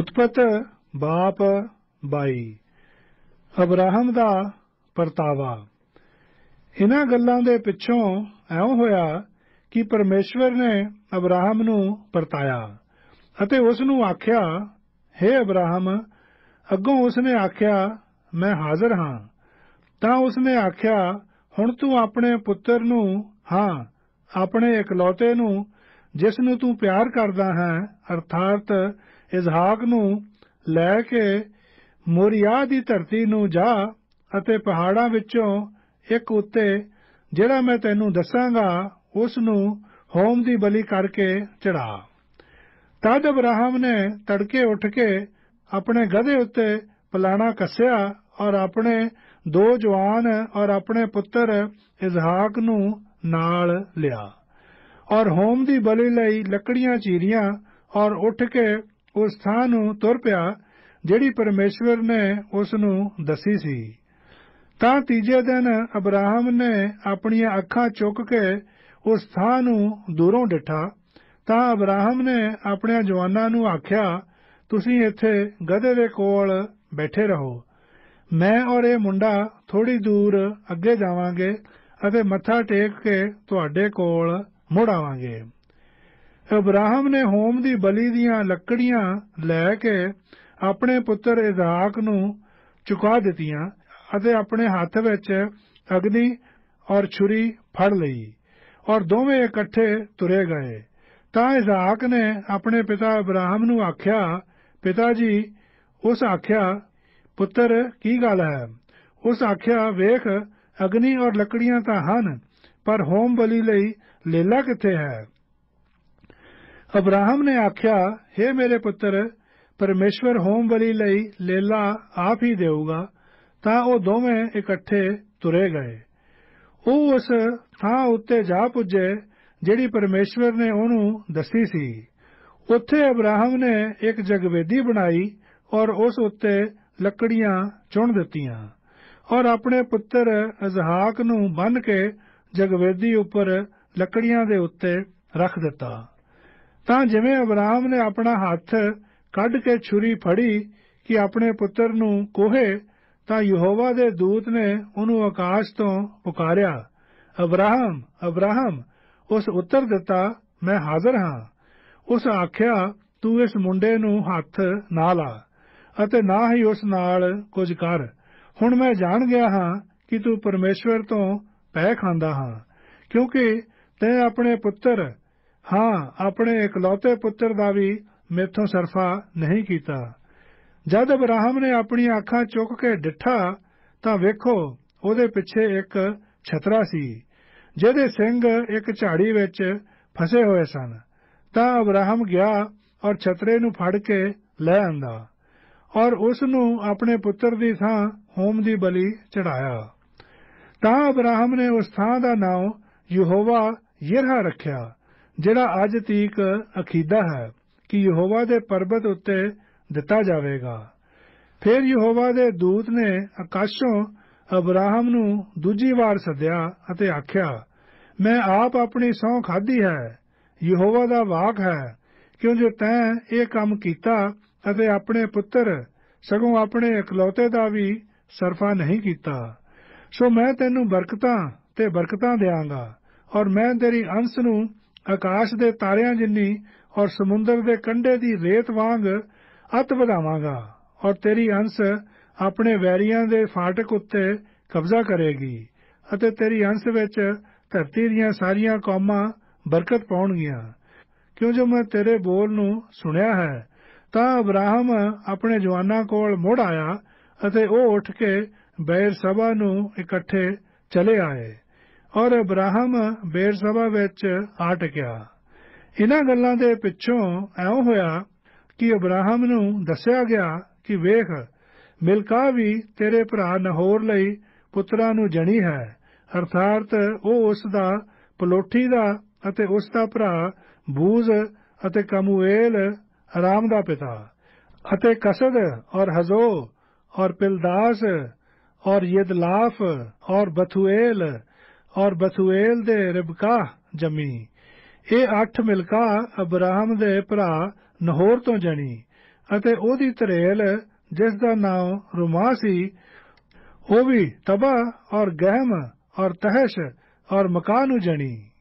ਉਤਪਤ ਬਾਪ 22 ਅਬਰਾਹਮ ਦਾ ਪਰਤਾਵਾ ਇਹਨਾਂ ਗੱਲਾਂ ਦੇ ਪਿੱਛੋਂ ਐਉਂ ਹੋਇਆ ਕਿ ਪਰਮੇਸ਼ਵਰ ਨੇ ਅਬਰਾਹਮ ਨੂੰ ਪਰਤਾਇਆ ਅਤੇ ਉਸ ਨੂੰ ਆਖਿਆ हे ਅਬਰਾਹਮ ਅੱਗੋਂ ਉਸ ਨੇ ਆਖਿਆ ਮੈਂ ਹਾਜ਼ਰ ਹਾਂ ਤਾਂ ਉਸ ਨੇ ਆਖਿਆ ਹੁਣ ਤੂੰ ਆਪਣੇ ਪੁੱਤਰ ਨੂੰ ਹਾਂ ਆਪਣੇ ਇਕਲੌਤੇ ਨੂੰ ਜਿਸ ਨੂੰ ਤੂੰ ਪਿਆਰ ਕਰਦਾ ਹੈ ਅਰਥਾਤ ਇਜ਼ਹਾਕ ਨੂੰ ਲੈ ਕੇ ਮੋਰੀਆ ਦੀ ਧਰਤੀ ਨੂੰ ਜਾ ਅਤੇ ਪਹਾੜਾਂ ਵਿੱਚੋਂ ਇੱਕ ਉੱਤੇ ਜਿਹੜਾ ਮੈਂ ਤੈਨੂੰ ਦੱਸਾਂਗਾ ਉਸ ਨੂੰ ਹੋਮ ਦੀ ਬਲੀ ਕਰਕੇ ਚੜਾ ਤਦ ਅਬਰਾਹਮ ਨੇ ਤੜਕੇ ਉੱਠ ਕੇ ਆਪਣੇ ਗਧੇ ਉੱਤੇ ਪਲਾਣਾ ਕੱਸਿਆ ਔਰ ਆਪਣੇ ਦੋ ਜਵਾਨ ਔਰ ਆਪਣੇ ਪੁੱਤਰ ਇਜ਼ਹਾਕ ਨੂੰ ਨਾਲ ਲਿਆ ਔਰ ਹੋਮ ਦੀ ਬਲੀ ਲਈ ਲੱਕੜੀਆਂ ਚੀਰੀਆਂ ਔਰ ਉੱਠ ਕੇ ਉਸ ਥਾਂ ਨੂੰ ਤੁਰ ਪਿਆ ਜਿਹੜੀ ਪਰਮੇਸ਼ਵਰ ਨੇ ਉਸ ਨੂੰ ਦੱਸੀ ਸੀ ਤਾਂ ਤੀਜੇ ਦਿਨ ਅਬਰਾਹਮ ਨੇ ਆਪਣੀਆਂ ਅੱਖਾਂ ਚੁੱਕ ਕੇ ਉਸ ਥਾਂ ਨੂੰ ਦੂਰੋਂ ਡਿਠਾ ਤਾਂ ਅਬਰਾਹਮ ਨੇ ਆਪਣੇ ਜਵਾਨਾਂ ਨੂੰ ਆਖਿਆ ਤੁਸੀਂ ਇੱਥੇ ਗਧੇ ਦੇ ਕੋਲ ਬੈਠੇ ਰਹੋ ਮੈਂ ਔਰ ਇਹ ਮੁੰਡਾ ਥੋੜੀ ਦੂਰ ਅੱਗੇ ਜਾਵਾਂਗੇ ਅਤੇ ਮੱਥਾ ਟੇਕ ਕੇ ਤੁਹਾਡੇ ਕੋਲ ਮੁੜ ਆਵਾਂਗੇ ਅਬਰਾਹਮ ਨੇ ਹੋਮ ਦੀ ਬਲੀ ਦੀਆਂ ਲੱਕੜੀਆਂ ਲੈ ਕੇ ਆਪਣੇ ਪੁੱਤਰ ਇਜ਼ਾਕ ਨੂੰ ਚੁਕਾ ਦਿੱਤੀਆਂ ਅਤੇ ਆਪਣੇ ਹੱਥ ਵਿੱਚ ਅਗਨੀ ਔਰ ਛੁਰੀ ਫੜ ਲਈ ਔਰ ਦੋਵੇਂ ਇਕੱਠੇ ਤੁਰੇ ਗਏ ਤਾਂ ਇਜ਼ਾਕ ਨੇ ਆਪਣੇ ਪਿਤਾ ਇਬਰਾਹਿਮ ਨੂੰ ਆਖਿਆ ਪਿਤਾ ਜੀ ਉਸ ਆਖਿਆ ਪੁੱਤਰ ਕੀ ਗੱਲ ਹੈ ਉਸ ਆਖਿਆ ਵੇਖ ਅਗਨੀ ਔਰ ਲੱਕੜੀਆਂ ਤਾਂ ਹਨ ਪਰ ਹੋਮ ਬਲੀ ਲਈ ਲੇਲਾ ਕਿੱਥੇ ਹੈ ਅਬਰਾਹਮ ਨੇ ਆਖਿਆ हे ਮੇਰੇ ਪੁੱਤਰ ਪਰਮੇਸ਼ਵਰ ਹੋਮ ਬਲੀ ਲਈ ਲੇਲਾ ਆਪ ਹੀ ਦੇਊਗਾ ਤਾਂ ਉਹ ਦੋਵੇਂ ਇਕੱਠੇ ਤੁਰੇ ਗਏ ਉਹ ਉਸ ਥਾਂ ਉੱਤੇ ਜਾ ਪੁੱਜੇ ਜਿਹੜੀ ਪਰਮੇਸ਼ਵਰ ਨੇ ਉਹਨੂੰ ਦੱਸੀ ਸੀ ਉੱਥੇ ਅਬਰਾਹਮ ਨੇ ਇੱਕ ਜਗਵੇਦੀ ਬਣਾਈ ਔਰ ਉਸ ਉੱਤੇ ਲੱਕੜੀਆਂ ਚੁਣ ਦਿੱਤੀਆਂ ਔਰ ਆਪਣੇ ਪੁੱਤਰ ਅਜ਼ਹਾਕ ਨੂੰ ਬੰਨ ਕੇ ਜਗਵੇਦੀ ਉੱਪਰ ਲੱਕੜੀਆਂ ਦੇ ਉੱਤੇ ਰੱਖ ਦਿੱਤਾ ਤਾਂ ਜਿਵੇਂ ਅਬਰਾਮ ਨੇ ਆਪਣਾ ਹੱਥ ਕੱਢ ਕੇ ਛੁਰੀ ਫੜੀ ਕਿ ਆਪਣੇ ਪੁੱਤਰ ਨੂੰ ਕੋਹੇ ਤਾਂ ਯਹੋਵਾ ਦੇ ਦੂਤ ਨੇ ਉਹਨੂੰ ਆਕਾਸ਼ ਤੋਂ ਪੁਕਾਰਿਆ ਅਬਰਾਹਮ ਅਬਰਾਹਮ ਉਸ ਉੱਤਰ ਦਿੱਤਾ ਮੈਂ ਹਾਜ਼ਰ ਹਾਂ ਉਸ ਆਖਿਆ ਤੂੰ ਇਸ ਮੁੰਡੇ ਨੂੰ ਹੱਥ ਨਾ ਲਾ ਅਤੇ ਨਾ ਹੀ ਉਸ ਨਾਲ ਕੁਝ ਕਰ ਹੁਣ ਮੈਂ ਜਾਣ ਗਿਆ ਹਾਂ ਕਿ ਤੂੰ ਪਰਮੇਸ਼ਵਰ ਤੋਂ ਪੈ ਖਾਂਦਾ ਹਾਂ ਕਿਉਂਕਿ ਤੈਂ ਆਪਣੇ ਪੁੱਤਰ ਹਾਂ ਆਪਣੇ ਇਕਲੌਤੇ ਪੁੱਤਰ ਦਾ ਵੀ ਮੇਥੋਂ ਸਰਫਾ ਨਹੀਂ ਕੀਤਾ ਜਦ ਅਬਰਾਹਮ ਨੇ ਆਪਣੀਆਂ ਅੱਖਾਂ ਚੁੱਕ ਕੇ ਡਿੱਠਾ ਤਾਂ ਵੇਖੋ ਉਹਦੇ ਪਿੱਛੇ ਇੱਕ ਛਤਰਾ ਸੀ ਜਿਹਦੇ ਸਿੰਘ ਇੱਕ ਝਾੜੀ ਵਿੱਚ ਫਸੇ ਹੋਏ ਸਨ ਤਾਂ ਅਬਰਾਹਮ ਗਿਆ ਔਰ ਛਤਰੇ ਨੂੰ ਫੜ ਕੇ ਲੈ ਆਂਦਾ ਔਰ ਉਸ ਨੂੰ ਆਪਣੇ ਪੁੱਤਰ ਦੀ ਥਾਂ ਹੋਮ ਦੀ ਬਲੀ ਚੜਾਇਆ ਤਾਂ ਅਬਰਾਹਮ ਨੇ ਉਸ ਥਾਂ ਦਾ ਨਾਮ ਯਹੋਵਾ ਯਿਰਹਾ ਰੱਖਿਆ ਜਿਹੜਾ ਅੱਜ ਤੀਕ ਅਕੀਦਾ ਹੈ ਕਿ ਯਹੋਵਾ ਦੇ ਪਰਬਤ ਉੱਤੇ ਦਿੱਤਾ ਜਾਵੇਗਾ ਫਿਰ ਯਹੋਵਾ ਦੇ ਦੂਤ ਨੇ ਆਕਾਸ਼ੋਂ ਅਬਰਾਹਮ ਨੂੰ ਦੂਜੀ ਵਾਰ ਸੱਦਿਆ ਅਤੇ ਆਖਿਆ ਮੈਂ ਆਪ ਆਪਣੀ ਸੌਂ ਖਾਧੀ ਹੈ ਯਹੋਵਾ ਦਾ ਵਾਕ ਹੈ ਕਿਉਂ ਜੋ ਤੈਂ ਇਹ ਕੰਮ ਕੀਤਾ ਅਤੇ ਆਪਣੇ ਪੁੱਤਰ ਸਗੋਂ ਆਪਣੇ ਇਕਲੌਤੇ ਦਾ ਵੀ ਸਰਫਾ ਨਹੀਂ ਕੀਤਾ ਸੋ ਮੈਂ ਤੈਨੂੰ ਬਰਕਤਾਂ ਤੇ ਬਰਕਤਾਂ ਦੇਵਾਂਗਾ ਔਰ ਮੈਂ ਤੇਰੀ ਅੰਸ ਨੂੰ ਆਕਾਸ਼ ਦੇ ਤਾਰਿਆਂ ਜਿੰਨੀ ਔਰ ਸਮੁੰਦਰ ਦੇ ਕੰਢੇ ਦੀ ਰੇਤ ਵਾਂਗ ਅਤ ਵਧਾਵਾਂਗਾ ਔਰ ਤੇਰੀ ਅੰਸ ਆਪਣੇ ਵੈਰੀਆਂ ਦੇ ਫਾਟਕ ਉੱਤੇ ਕਬਜ਼ਾ ਕਰੇਗੀ ਅਤੇ ਤੇਰੀ ਅੰਸ ਵਿੱਚ ਧਰਤੀ ਦੀਆਂ ਸਾਰੀਆਂ ਕੌਮਾਂ ਬਰਕਤ ਪਾਉਣਗੀਆਂ ਕਿਉਂ ਜੋ ਮੈਂ ਤੇਰੇ ਬੋਲ ਨੂੰ ਸੁਣਿਆ ਹੈ ਤਾਂ ਅਬਰਾਹਮ ਆਪਣੇ ਜਵਾਨਾਂ ਕੋਲ ਮੁੜ ਆਇਆ ਅਤੇ ਉਹ ਉੱਠ ਕੇ ਬੈਰ ਸਭਾ ਨੂੰ ਇਕੱਠੇ ਚਲੇ ਆਏ ਔਰ ਅਬਰਾਹਮ ਬੇਰਸਭਾ ਵਿੱਚ ਆ ਟਿਕਿਆ ਇਹਨਾਂ ਗੱਲਾਂ ਦੇ ਪਿੱਛੋਂ ਐਉਂ ਹੋਇਆ ਕਿ ਅਬਰਾਹਮ ਨੂੰ ਦੱਸਿਆ ਗਿਆ ਕਿ ਵੇਖ ਮਿਲਕਾ ਵੀ ਤੇਰੇ ਭਰਾ ਨਹੋਰ ਲਈ ਪੁੱਤਰਾਂ ਨੂੰ ਜਣੀ ਹੈ ਅਰਥਾਤ ਉਹ ਉਸ ਦਾ ਪਲੋਠੀ ਦਾ ਅਤੇ ਉਸ ਦਾ ਭਰਾ ਬੂਜ਼ ਅਤੇ ਕਮੂਏਲ ਆਰਾਮ ਦਾ ਪਿਤਾ ਅਤੇ ਕਸਦ ਔਰ ਹਜ਼ੋ ਔਰ ਪਿਲਦਾਸ ਔਰ ਯਦਲਾਫ ਔਰ ਬਥੂਏਲ ਔਰ ਬਸੂਏਲ ਦੇ ਰਿਬਕਾ ਜਮੀ ਇਹ ਅੱਠ ਮਿਲਕਾ ਅਬਰਾਹਮ ਦੇ ਭਰਾ ਨਹੋਰ ਤੋਂ ਜਣੀ ਅਤੇ ਉਹਦੀ ਤਰੇਲ ਜਿਸ ਦਾ ਨਾਮ ਰੁਮਾ ਸੀ ਉਹ ਵੀ ਤਬਾ ਔਰ ਗਹਿਮ ਔਰ ਤਹਿਸ਼ ਔਰ ਮਕਾਨ ਨੂੰ ਜਣੀ